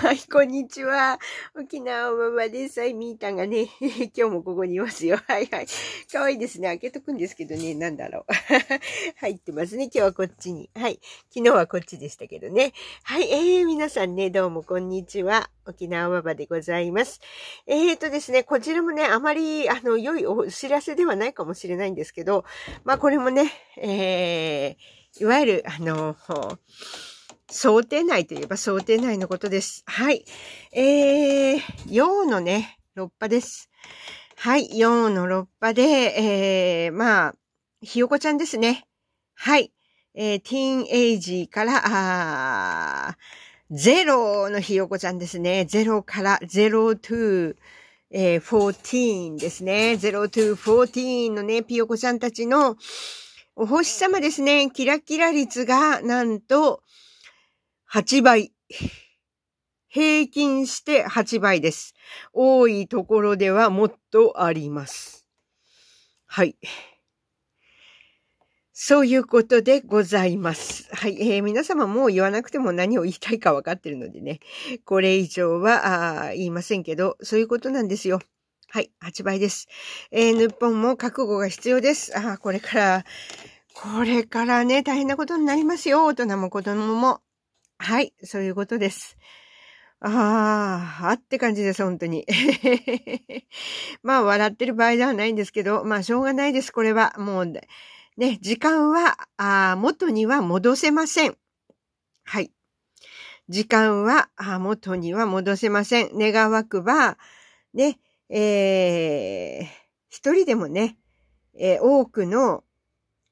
はい、こんにちは。沖縄おばばです。はい、みーたんがね、今日もここにいますよ。はいはい。かわいいですね。開けとくんですけどね、なんだろう。入ってますね。今日はこっちに。はい。昨日はこっちでしたけどね。はい、えー、皆さんね、どうもこんにちは。沖縄ばばでございます。えーとですね、こちらもね、あまり、あの、良いお知らせではないかもしれないんですけど、まあこれもね、えー、いわゆる、あの、想定内といえば想定内のことです。はい。えー、陽のね、6波です。はい、陽の6波で、えー、まあ、ひよこちゃんですね。はい。えー、ティーンエイジーから、あゼロのひよこちゃんですね。ゼロから、ゼロトゥー、えー、14ですね。ゼロトゥー14のね、ピヨコちゃんたちのお星様ですね。キラキラ率が、なんと、8倍。平均して8倍です。多いところではもっとあります。はい。そういうことでございます。はい。えー、皆様もう言わなくても何を言いたいかわかってるのでね。これ以上はあ言いませんけど、そういうことなんですよ。はい。8倍です。えー、日本も覚悟が必要です。あ、これから、これからね、大変なことになりますよ。大人も子供も。はい、そういうことです。ああ、って感じです、本当に。まあ、笑ってる場合ではないんですけど、まあ、しょうがないです、これは。もう、ね、時間は、あ元には戻せません。はい。時間は、あ元には戻せません。願わくば、ね、えー、一人でもね、えー、多くの、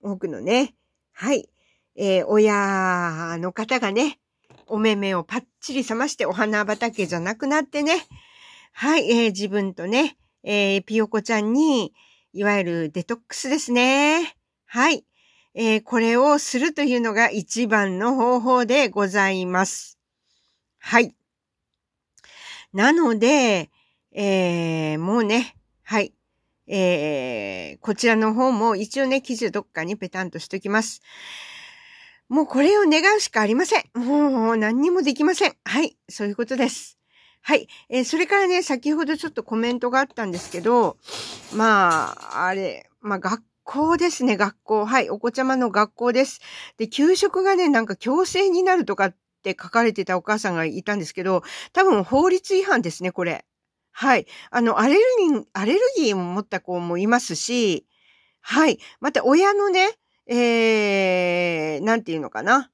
多くのね、はい、えー、親の方がね、お目目をパッチリ覚ましてお花畑じゃなくなってね。はい、えー、自分とね、えー、ピヨコちゃんに、いわゆるデトックスですね。はい。えー、これをするというのが一番の方法でございます。はい。なので、えー、もうね、はい。えー、こちらの方も一応ね、記事どっかにペタンとしときます。もうこれを願うしかありません。もう何にもできません。はい、そういうことです。はい。えー、それからね、先ほどちょっとコメントがあったんですけど、まあ、あれ、まあ学校ですね、学校。はい、お子ちゃまの学校です。で、給食がね、なんか強制になるとかって書かれてたお母さんがいたんですけど、多分法律違反ですね、これ。はい。あの、アレルギー、アレルギーも持った子もいますし、はい。また親のね、えー、なんていうのかな。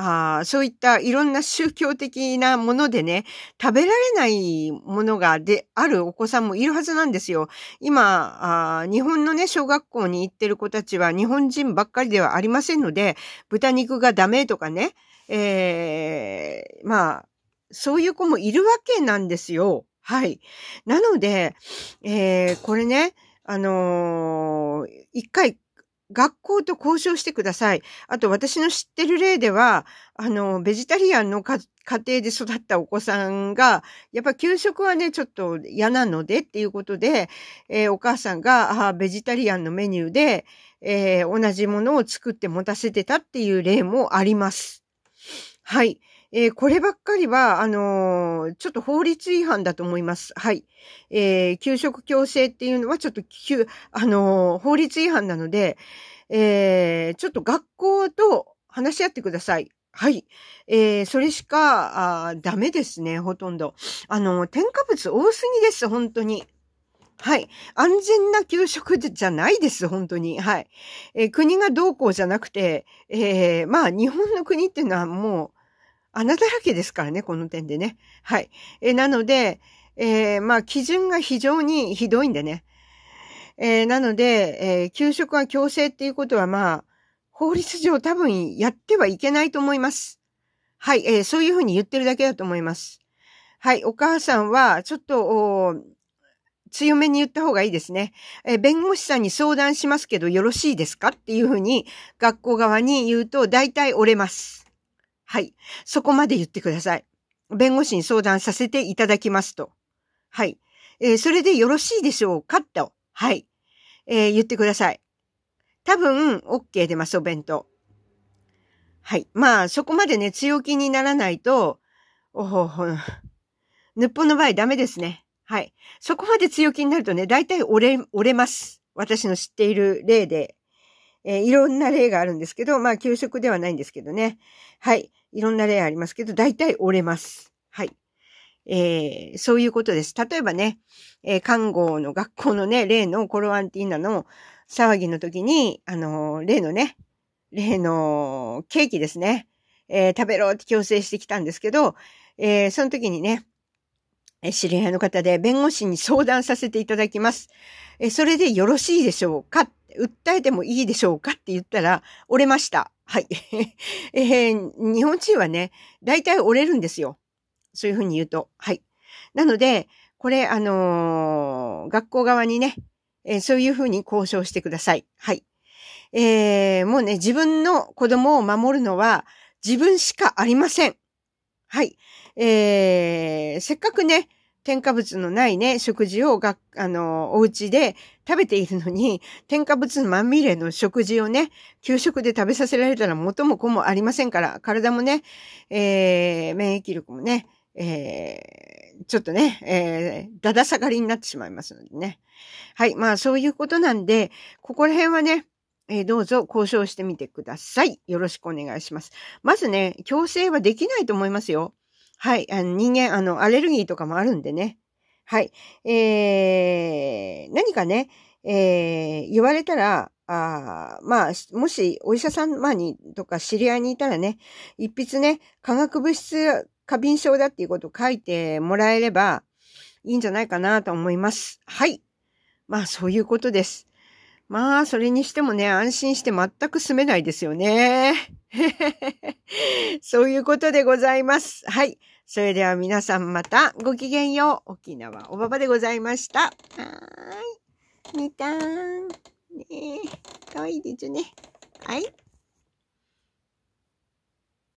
あそういったいろんな宗教的なものでね、食べられないものがであるお子さんもいるはずなんですよ。今、あ日本のね、小学校に行ってる子たちは日本人ばっかりではありませんので、豚肉がダメとかね、えー、まあ、そういう子もいるわけなんですよ。はい。なので、えー、これね、あのー、一回学校と交渉してください。あと私の知ってる例では、あの、ベジタリアンの家庭で育ったお子さんが、やっぱ給食はね、ちょっと嫌なのでっていうことで、えー、お母さんが、あベジタリアンのメニューで、えー、同じものを作って持たせてたっていう例もあります。はい。えー、こればっかりは、あのー、ちょっと法律違反だと思います。はい。えー、給食強制っていうのはちょっと、あの法律違反なので、えちょっと学校と話し合ってください。はい。えー、それしか、あダメですね、ほとんど。あの、添加物多すぎです、本当に。はい。安全な給食じゃないです、本当に。はい。えー、国がどうこうじゃなくて、えー、まあ、日本の国っていうのはもう、穴だらけですからね、この点でね。はい。えなので、えー、まあ、基準が非常にひどいんでね。えー、なので、えー、給食は強制っていうことは、まあ、法律上多分やってはいけないと思います。はい、えー、そういうふうに言ってるだけだと思います。はい、お母さんは、ちょっと、強めに言った方がいいですね。え弁護士さんに相談しますけどよろしいですかっていうふうに学校側に言うと大体折れます。はい。そこまで言ってください。弁護士に相談させていただきますと。はい。えー、それでよろしいでしょうかと。はい。えー、言ってください。多分、OK 出ます、お弁当。はい。まあ、そこまでね、強気にならないと、おほほ、日本の場合ダメですね。はい。そこまで強気になるとね、大体折れ、折れます。私の知っている例でえー、いろんな例があるんですけど、まあ、給食ではないんですけどね。はい。いろんな例ありますけど、大体折れます。はい。えー、そういうことです。例えばね、えー、看護の学校のね、例のコロアンティーナの騒ぎの時に、あのー、例のね、例のケーキですね、えー、食べろって強制してきたんですけど、えー、その時にね、知り合いの方で弁護士に相談させていただきます。それでよろしいでしょうか訴えてもいいでしょうかって言ったら、折れました。はい。えー、日本人はね、大体折れるんですよ。そういうふうに言うと。はい。なので、これ、あのー、学校側にね、えー、そういうふうに交渉してください。はい。えー、もうね、自分の子供を守るのは自分しかありません。はい。えー、せっかくね、添加物のないね、食事をが、あの、お家で食べているのに、添加物まみれの食事をね、給食で食べさせられたら元も子もありませんから、体もね、えー、免疫力もね、えー、ちょっとね、えー、だだ下がりになってしまいますのでね。はい。まあ、そういうことなんで、ここら辺はね、えー、どうぞ交渉してみてください。よろしくお願いします。まずね、強制はできないと思いますよ。はい。あの人間、あの、アレルギーとかもあるんでね。はい。えー、何かね、えー、言われたら、あまあ、もしお医者様にとか知り合いにいたらね、一筆ね、化学物質過敏症だっていうことを書いてもらえればいいんじゃないかなと思います。はい。まあ、そういうことです。まあ、それにしてもね、安心して全く住めないですよね。そういうことでございます。はい。それでは皆さんまたごきげんよう。沖縄おばばでございました。はーい。みたーん。ねえ。かわいいですね。はい。